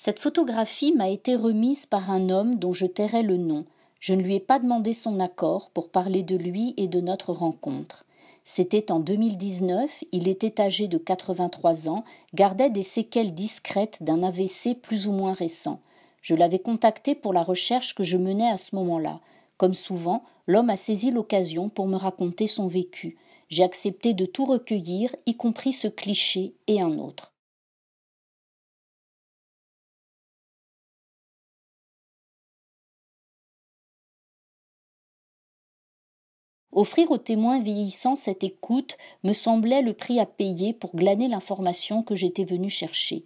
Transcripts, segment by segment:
Cette photographie m'a été remise par un homme dont je tairai le nom. Je ne lui ai pas demandé son accord pour parler de lui et de notre rencontre. C'était en 2019, il était âgé de 83 ans, gardait des séquelles discrètes d'un AVC plus ou moins récent. Je l'avais contacté pour la recherche que je menais à ce moment-là. Comme souvent, l'homme a saisi l'occasion pour me raconter son vécu. J'ai accepté de tout recueillir, y compris ce cliché et un autre. Offrir aux témoins vieillissants cette écoute me semblait le prix à payer pour glaner l'information que j'étais venu chercher.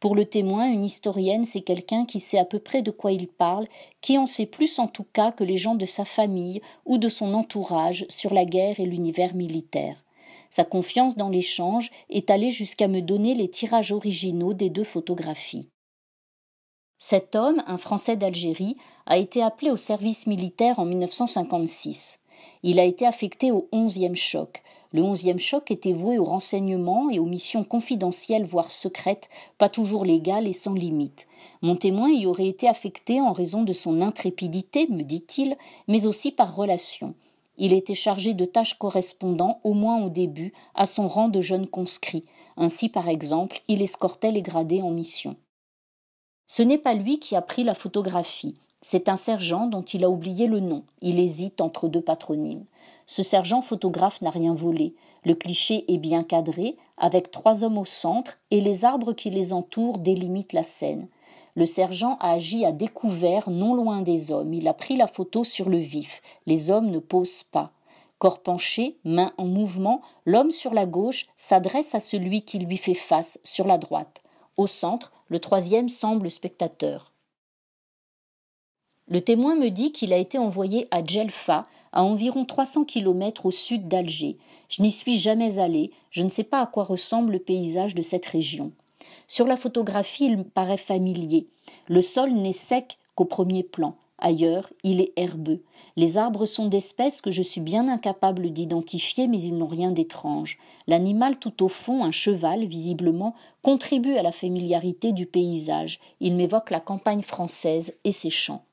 Pour le témoin, une historienne, c'est quelqu'un qui sait à peu près de quoi il parle, qui en sait plus en tout cas que les gens de sa famille ou de son entourage sur la guerre et l'univers militaire. Sa confiance dans l'échange est allée jusqu'à me donner les tirages originaux des deux photographies. Cet homme, un Français d'Algérie, a été appelé au service militaire en 1956. Il a été affecté au onzième choc. Le onzième choc était voué aux renseignements et aux missions confidentielles, voire secrètes, pas toujours légales et sans limite. Mon témoin y aurait été affecté en raison de son intrépidité, me dit-il, mais aussi par relation. Il était chargé de tâches correspondant, au moins au début, à son rang de jeune conscrit. Ainsi, par exemple, il escortait les gradés en mission. Ce n'est pas lui qui a pris la photographie. C'est un sergent dont il a oublié le nom. Il hésite entre deux patronymes. Ce sergent photographe n'a rien volé. Le cliché est bien cadré, avec trois hommes au centre, et les arbres qui les entourent délimitent la scène. Le sergent a agi à découvert, non loin des hommes. Il a pris la photo sur le vif. Les hommes ne posent pas. Corps penché, main en mouvement, l'homme sur la gauche s'adresse à celui qui lui fait face sur la droite. Au centre, le troisième semble spectateur. Le témoin me dit qu'il a été envoyé à Djelfa, à environ 300 kilomètres au sud d'Alger. Je n'y suis jamais allé, je ne sais pas à quoi ressemble le paysage de cette région. Sur la photographie, il me paraît familier. Le sol n'est sec qu'au premier plan. Ailleurs, il est herbeux. Les arbres sont d'espèces que je suis bien incapable d'identifier, mais ils n'ont rien d'étrange. L'animal tout au fond, un cheval visiblement, contribue à la familiarité du paysage. Il m'évoque la campagne française et ses champs.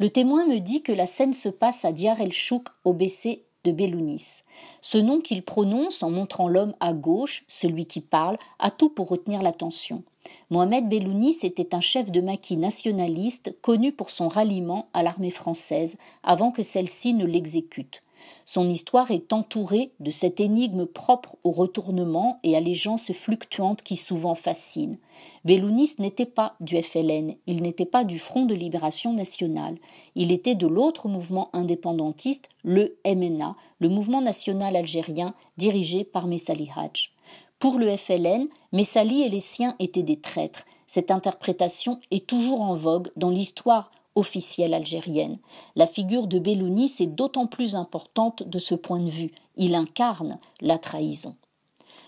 Le témoin me dit que la scène se passe à Diar el-Chouk, au BC de Belounis. Ce nom qu'il prononce en montrant l'homme à gauche, celui qui parle, a tout pour retenir l'attention. Mohamed Bellounis était un chef de maquis nationaliste connu pour son ralliement à l'armée française avant que celle-ci ne l'exécute. Son histoire est entourée de cette énigme propre au retournement et allégeances fluctuante qui souvent fascine. Belounis n'était pas du FLN, il n'était pas du Front de Libération Nationale, il était de l'autre mouvement indépendantiste, le MNA, le Mouvement National Algérien, dirigé par Messali Hadj. Pour le FLN, Messali et les siens étaient des traîtres. Cette interprétation est toujours en vogue dans l'histoire officielle algérienne. La figure de Bellounis est d'autant plus importante de ce point de vue. Il incarne la trahison.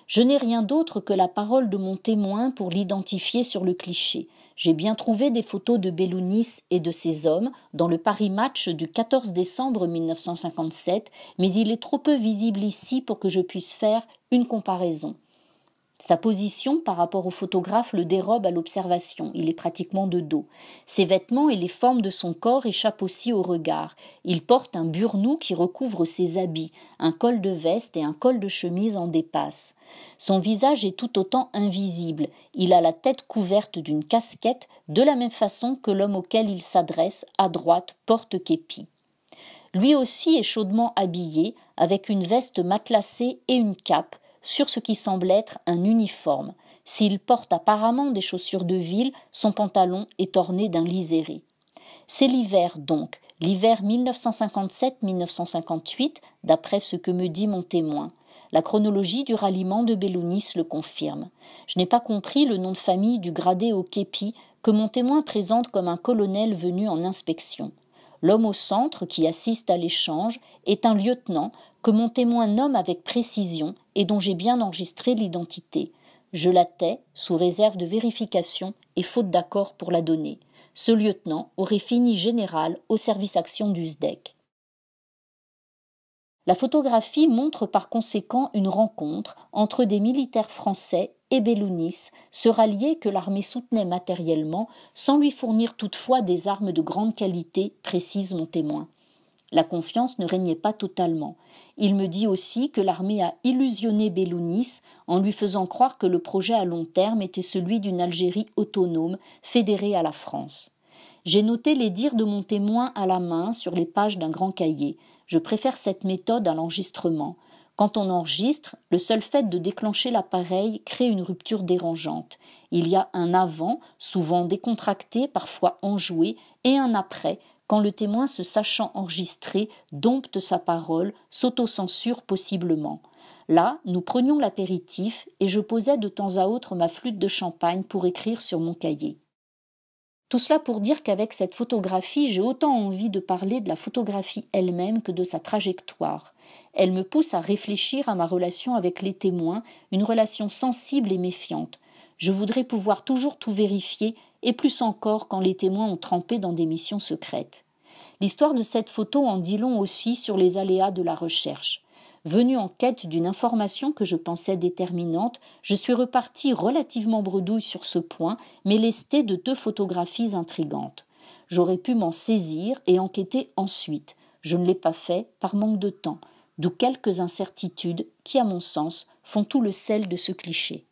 Je n'ai rien d'autre que la parole de mon témoin pour l'identifier sur le cliché. J'ai bien trouvé des photos de Bellounis et de ses hommes dans le Paris Match du 14 décembre 1957, mais il est trop peu visible ici pour que je puisse faire une comparaison. Sa position par rapport au photographe le dérobe à l'observation, il est pratiquement de dos. Ses vêtements et les formes de son corps échappent aussi au regard. Il porte un burnous qui recouvre ses habits, un col de veste et un col de chemise en dépassent. Son visage est tout autant invisible, il a la tête couverte d'une casquette, de la même façon que l'homme auquel il s'adresse, à droite, porte képi. Lui aussi est chaudement habillé, avec une veste matelassée et une cape, sur ce qui semble être un uniforme, s'il porte apparemment des chaussures de ville, son pantalon est orné d'un liséré. C'est l'hiver donc, l'hiver 1957-1958, d'après ce que me dit mon témoin. La chronologie du ralliement de Bellounis le confirme. Je n'ai pas compris le nom de famille du gradé au képi que mon témoin présente comme un colonel venu en inspection. L'homme au centre qui assiste à l'échange est un lieutenant que mon témoin nomme avec précision et dont j'ai bien enregistré l'identité. Je la tais, sous réserve de vérification et faute d'accord pour la donner. Ce lieutenant aurait fini général au service action du SDEC. La photographie montre par conséquent une rencontre entre des militaires français et Bellounis, ce rallié que l'armée soutenait matériellement, sans lui fournir toutefois des armes de grande qualité, précise mon témoin. La confiance ne régnait pas totalement. Il me dit aussi que l'armée a illusionné Bellounis en lui faisant croire que le projet à long terme était celui d'une Algérie autonome, fédérée à la France. J'ai noté les dires de mon témoin à la main sur les pages d'un grand cahier. Je préfère cette méthode à l'enregistrement. Quand on enregistre, le seul fait de déclencher l'appareil crée une rupture dérangeante. Il y a un avant, souvent décontracté, parfois enjoué, et un après, quand le témoin, se sachant enregistré, dompte sa parole, s'autocensure possiblement. Là, nous prenions l'apéritif et je posais de temps à autre ma flûte de champagne pour écrire sur mon cahier. Tout cela pour dire qu'avec cette photographie, j'ai autant envie de parler de la photographie elle-même que de sa trajectoire. Elle me pousse à réfléchir à ma relation avec les témoins, une relation sensible et méfiante. Je voudrais pouvoir toujours tout vérifier et plus encore quand les témoins ont trempé dans des missions secrètes. L'histoire de cette photo en dit long aussi sur les aléas de la recherche. Venu en quête d'une information que je pensais déterminante, je suis reparti relativement bredouille sur ce point, mais lesté de deux photographies intrigantes. J'aurais pu m'en saisir et enquêter ensuite. Je ne l'ai pas fait par manque de temps, d'où quelques incertitudes qui, à mon sens, font tout le sel de ce cliché.